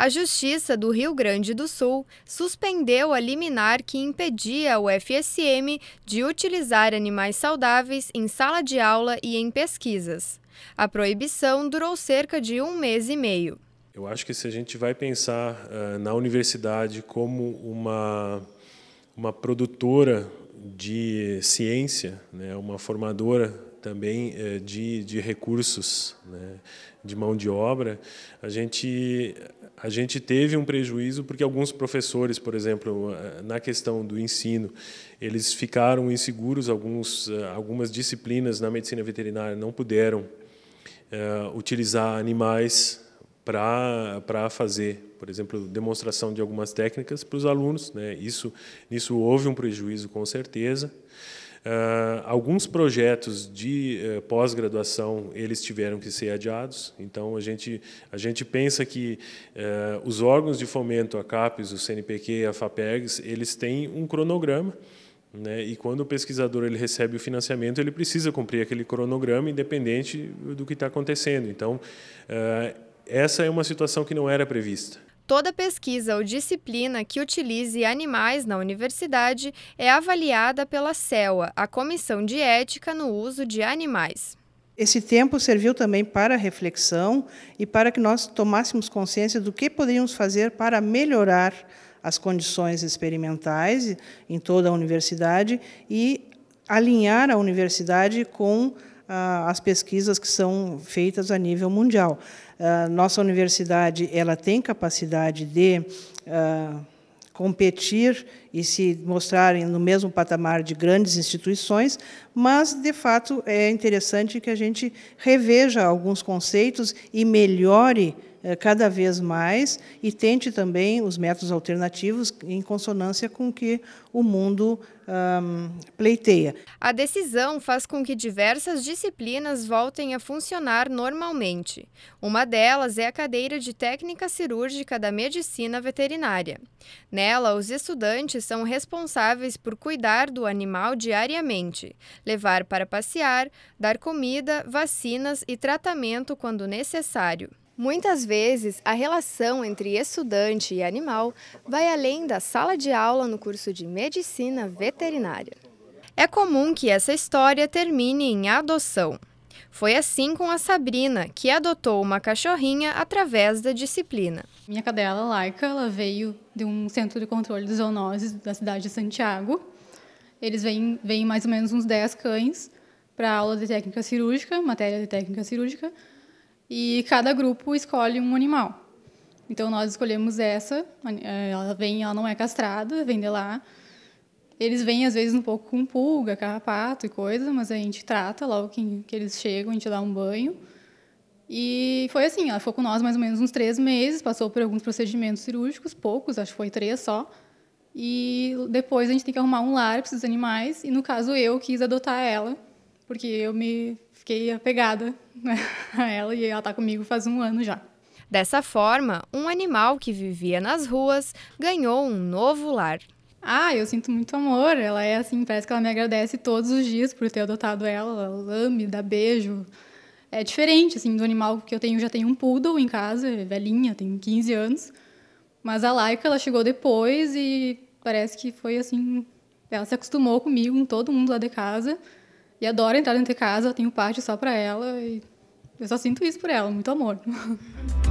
A Justiça do Rio Grande do Sul suspendeu a liminar que impedia o FSM de utilizar animais saudáveis em sala de aula e em pesquisas. A proibição durou cerca de um mês e meio. Eu acho que se a gente vai pensar uh, na universidade como uma, uma produtora de ciência, né, uma formadora também eh, de, de recursos, né, de mão de obra, a gente, a gente teve um prejuízo porque alguns professores, por exemplo, eh, na questão do ensino, eles ficaram inseguros, alguns, eh, algumas disciplinas na medicina veterinária não puderam utilizar animais para fazer, por exemplo, demonstração de algumas técnicas para os alunos. Né? Isso, nisso houve um prejuízo, com certeza. Ah, alguns projetos de eh, pós-graduação eles tiveram que ser adiados. Então a gente a gente pensa que eh, os órgãos de fomento, a CAPES, o CNPq, a FAPEGS, eles têm um cronograma. Né? E quando o pesquisador ele recebe o financiamento, ele precisa cumprir aquele cronograma, independente do que está acontecendo. Então, ah, essa é uma situação que não era prevista. Toda pesquisa ou disciplina que utilize animais na universidade é avaliada pela CELA, a Comissão de Ética no Uso de Animais. Esse tempo serviu também para reflexão e para que nós tomássemos consciência do que poderíamos fazer para melhorar as condições experimentais em toda a universidade e alinhar a universidade com as pesquisas que são feitas a nível mundial. Nossa universidade ela tem capacidade de competir e se mostrarem no mesmo patamar de grandes instituições, mas, de fato, é interessante que a gente reveja alguns conceitos e melhore eh, cada vez mais e tente também os métodos alternativos em consonância com o que o mundo um, pleiteia. A decisão faz com que diversas disciplinas voltem a funcionar normalmente. Uma delas é a cadeira de técnica cirúrgica da medicina veterinária. Nela, os estudantes são responsáveis por cuidar do animal diariamente, levar para passear, dar comida, vacinas e tratamento quando necessário. Muitas vezes, a relação entre estudante e animal vai além da sala de aula no curso de medicina veterinária. É comum que essa história termine em adoção. Foi assim com a Sabrina, que adotou uma cachorrinha através da disciplina. Minha cadela, Laika, ela veio de um centro de controle de zoonoses da cidade de Santiago. Eles vêm, vêm mais ou menos uns 10 cães para aula de técnica cirúrgica, matéria de técnica cirúrgica, e cada grupo escolhe um animal. Então nós escolhemos essa, ela vem, ela não é castrada, vem de lá. Eles vêm às vezes um pouco com pulga, carrapato e coisa, mas a gente trata logo que, que eles chegam, a gente dá um banho. E foi assim, ela ficou com nós mais ou menos uns três meses, passou por alguns procedimentos cirúrgicos, poucos, acho que foi três só. E depois a gente tem que arrumar um lar para esses animais, e no caso eu quis adotar ela, porque eu me fiquei apegada né, a ela e ela está comigo faz um ano já. Dessa forma, um animal que vivia nas ruas ganhou um novo lar. Ah, eu sinto muito amor. Ela é assim, parece que ela me agradece todos os dias por ter adotado ela. Ela lame, dá beijo. É diferente, assim, do animal que eu tenho. Já tenho um poodle em casa, é velhinha, tem 15 anos. Mas a Laika, ela chegou depois e parece que foi assim... Ela se acostumou comigo, com todo mundo lá de casa. E adora entrar dentro de casa, tenho parte só para ela. E eu só sinto isso por ela, muito amor.